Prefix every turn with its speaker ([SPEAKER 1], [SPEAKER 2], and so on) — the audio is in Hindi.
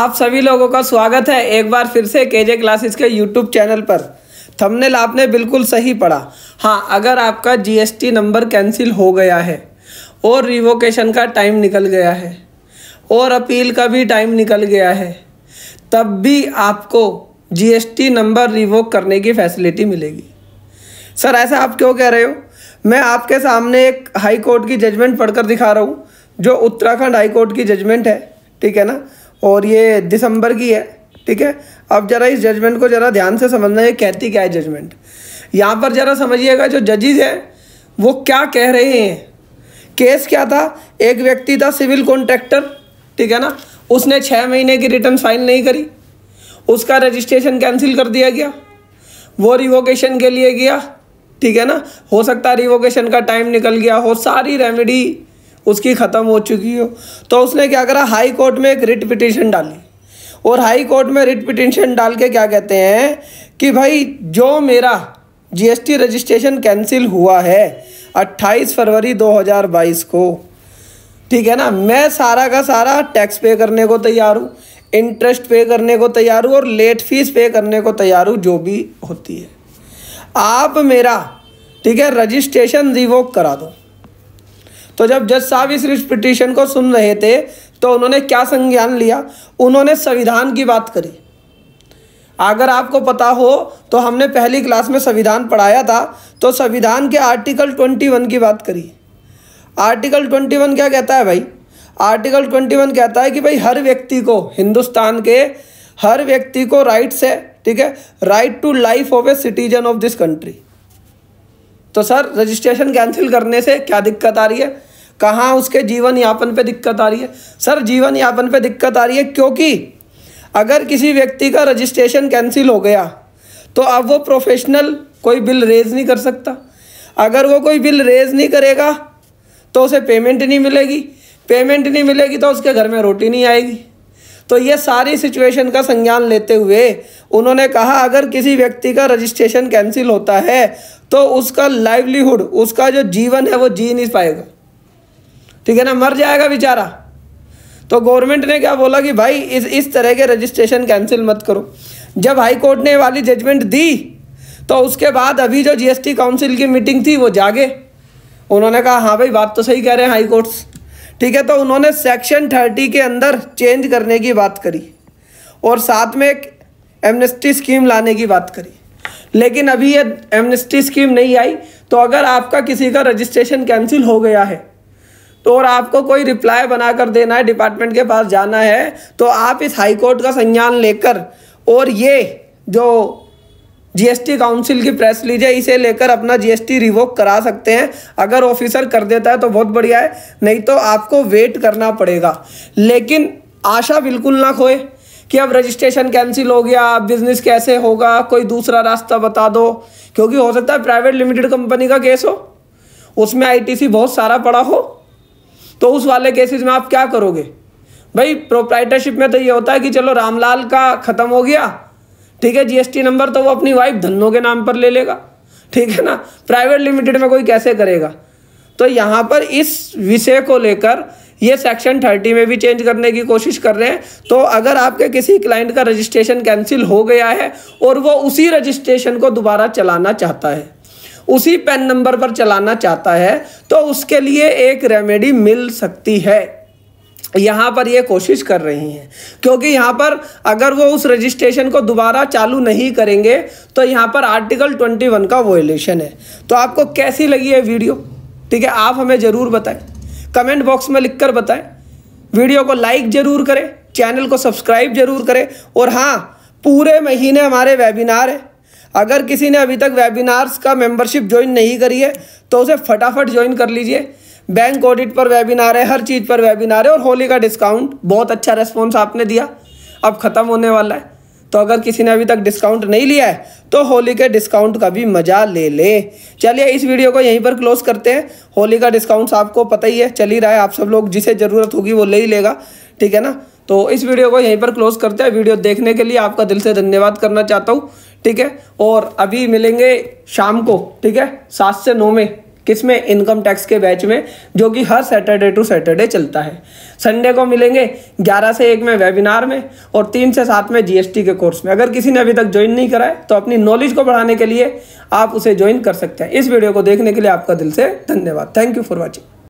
[SPEAKER 1] आप सभी लोगों का स्वागत है एक बार फिर से के जे क्लासेस के यूट्यूब चैनल पर थंबनेल आपने बिल्कुल सही पढ़ा हाँ अगर आपका जीएसटी नंबर कैंसिल हो गया है और रिवोकेशन का टाइम निकल गया है और अपील का भी टाइम निकल गया है तब भी आपको जीएसटी नंबर रिवोक करने की फैसिलिटी मिलेगी सर ऐसा आप क्यों कह रहे हो मैं आपके सामने एक हाई कोर्ट की जजमेंट पढ़कर दिखा रहा हूँ जो उत्तराखंड हाई कोर्ट की जजमेंट है ठीक है ना और ये दिसंबर की है ठीक है अब ज़रा इस जजमेंट को ज़रा ध्यान से समझना ये कहती क्या है जजमेंट यहाँ पर ज़रा समझिएगा जो जजेज हैं वो क्या कह रहे हैं केस क्या था एक व्यक्ति था सिविल कॉन्ट्रैक्टर ठीक है ना उसने छः महीने की रिटर्न फाइल नहीं करी उसका रजिस्ट्रेशन कैंसिल कर दिया गया वो रिवोकेशन के लिए गया ठीक है ना हो सकता है रिवोकेशन का टाइम निकल गया हो सारी रेमेडी उसकी ख़त्म हो चुकी हो तो उसने क्या करा हाई कोर्ट में एक रिट पिटिशन डाली और हाई कोर्ट में रिट पिटिशन डाल के क्या कहते हैं कि भाई जो मेरा जीएसटी रजिस्ट्रेशन कैंसिल हुआ है 28 फरवरी 2022 को ठीक है ना मैं सारा का सारा टैक्स पे करने को तैयार हूँ इंटरेस्ट पे करने को तैयार हूँ और लेट फीस पे करने को तैयार हूँ जो भी होती है आप मेरा ठीक है रजिस्ट्रेशन रिवोक करा दो तो जब जज साहब इस रिट पिटीशन को सुन रहे थे तो उन्होंने क्या संज्ञान लिया उन्होंने संविधान की बात करी अगर आपको पता हो तो हमने पहली क्लास में संविधान पढ़ाया था तो संविधान के आर्टिकल ट्वेंटी वन की बात करी आर्टिकल ट्वेंटी वन क्या कहता है भाई आर्टिकल ट्वेंटी वन कहता है कि भाई हर व्यक्ति को हिंदुस्तान के हर व्यक्ति को राइट्स है ठीक है right to life of a citizen of this country तो सर रजिस्ट्रेशन कैंसिल करने से क्या दिक्कत आ रही है कहाँ उसके जीवन यापन पे दिक्कत आ रही है सर जीवन यापन पे दिक्कत आ रही है क्योंकि अगर किसी व्यक्ति का रजिस्ट्रेशन कैंसिल हो गया तो अब वो प्रोफेशनल कोई बिल रेज नहीं कर सकता अगर वो कोई बिल रेज नहीं करेगा तो उसे पेमेंट नहीं मिलेगी पेमेंट नहीं मिलेगी तो उसके घर में रोटी नहीं आएगी तो ये सारी सिचुएशन का संज्ञान लेते हुए उन्होंने कहा अगर किसी व्यक्ति का रजिस्ट्रेशन कैंसिल होता है तो उसका लाइवलीहुड उसका जो जीवन है वो जी नहीं पाएगा ठीक है ना मर जाएगा बेचारा तो गवर्नमेंट ने क्या बोला कि भाई इस इस तरह के रजिस्ट्रेशन कैंसिल मत करो जब हाई कोर्ट ने वाली जजमेंट दी तो उसके बाद अभी जो जीएसटी काउंसिल की मीटिंग थी वो जागे उन्होंने कहा हाँ भाई बात तो सही कह रहे हैं हाई कोर्ट्स ठीक है तो उन्होंने सेक्शन थर्टी के अंदर चेंज करने की बात करी और साथ में एक एमनेस्टी स्कीम लाने की बात करी लेकिन अभी ये एमनेस्टी स्कीम नहीं आई तो अगर आपका किसी का रजिस्ट्रेशन कैंसिल हो गया है तो और आपको कोई रिप्लाई बनाकर देना है डिपार्टमेंट के पास जाना है तो आप इस हाई कोर्ट का संज्ञान लेकर और ये जो जीएसटी काउंसिल की प्रेस लीजिए इसे लेकर अपना जीएसटी रिवोक करा सकते हैं अगर ऑफिसर कर देता है तो बहुत बढ़िया है नहीं तो आपको वेट करना पड़ेगा लेकिन आशा बिल्कुल ना खोए कि अब रजिस्ट्रेशन कैंसिल हो गया अब बिजनेस कैसे होगा कोई दूसरा रास्ता बता दो क्योंकि हो सकता है प्राइवेट लिमिटेड कंपनी का केस हो उसमें आईटीसी बहुत सारा पड़ा हो तो उस वाले केसेस में आप क्या करोगे भाई प्रोप्राइटरशिप में तो ये होता है कि चलो रामलाल का ख़त्म हो गया ठीक है जीएसटी नंबर तो वो अपनी वाइफ धन्नो के नाम पर ले लेगा ठीक है ना प्राइवेट लिमिटेड में कोई कैसे करेगा तो यहाँ पर इस विषय को लेकर ये सेक्शन थर्टी में भी चेंज करने की कोशिश कर रहे हैं तो अगर आपके किसी क्लाइंट का रजिस्ट्रेशन कैंसिल हो गया है और वो उसी रजिस्ट्रेशन को दोबारा चलाना चाहता है उसी पेन नंबर पर चलाना चाहता है तो उसके लिए एक रेमेडी मिल सकती है यहाँ पर ये कोशिश कर रही हैं क्योंकि यहाँ पर अगर वो उस रजिस्ट्रेशन को दोबारा चालू नहीं करेंगे तो यहाँ पर आर्टिकल 21 का वोलेशन है तो आपको कैसी लगी है वीडियो ठीक है आप हमें ज़रूर बताएं कमेंट बॉक्स में लिखकर बताएं वीडियो को लाइक ज़रूर करें चैनल को सब्सक्राइब ज़रूर करें और हाँ पूरे महीने हमारे वेबिनार है अगर किसी ने अभी तक वेबिनार्स का मेंबरशिप ज्वाइन नहीं करी है तो उसे फटाफट ज्वाइन कर लीजिए बैंक ऑडिट पर वेबिनार है हर चीज़ पर वेबिनार है और होली का डिस्काउंट बहुत अच्छा रेस्पॉन्स आपने दिया अब ख़त्म होने वाला है तो अगर किसी ने अभी तक डिस्काउंट नहीं लिया है तो होली के डिस्काउंट का भी मज़ा ले ले चलिए इस वीडियो को यहीं पर क्लोज करते हैं होली का डिस्काउंट्स आपको पता ही है चल ही रहा है आप सब लोग जिसे ज़रूरत होगी वो ले ही लेगा ठीक है ना तो इस वीडियो को यहीं पर क्लोज करते हैं वीडियो देखने के लिए आपका दिल से धन्यवाद करना चाहता हूँ ठीक है और अभी मिलेंगे शाम को ठीक है सात से नौ में किसमें इनकम टैक्स के बैच में जो कि हर सैटरडे टू सैटरडे चलता है संडे को मिलेंगे 11 से एक में वेबिनार में और तीन से सात में जीएसटी के कोर्स में अगर किसी ने अभी तक ज्वाइन नहीं करा है तो अपनी नॉलेज को बढ़ाने के लिए आप उसे ज्वाइन कर सकते हैं इस वीडियो को देखने के लिए आपका दिल से धन्यवाद थैंक यू फॉर वॉचिंग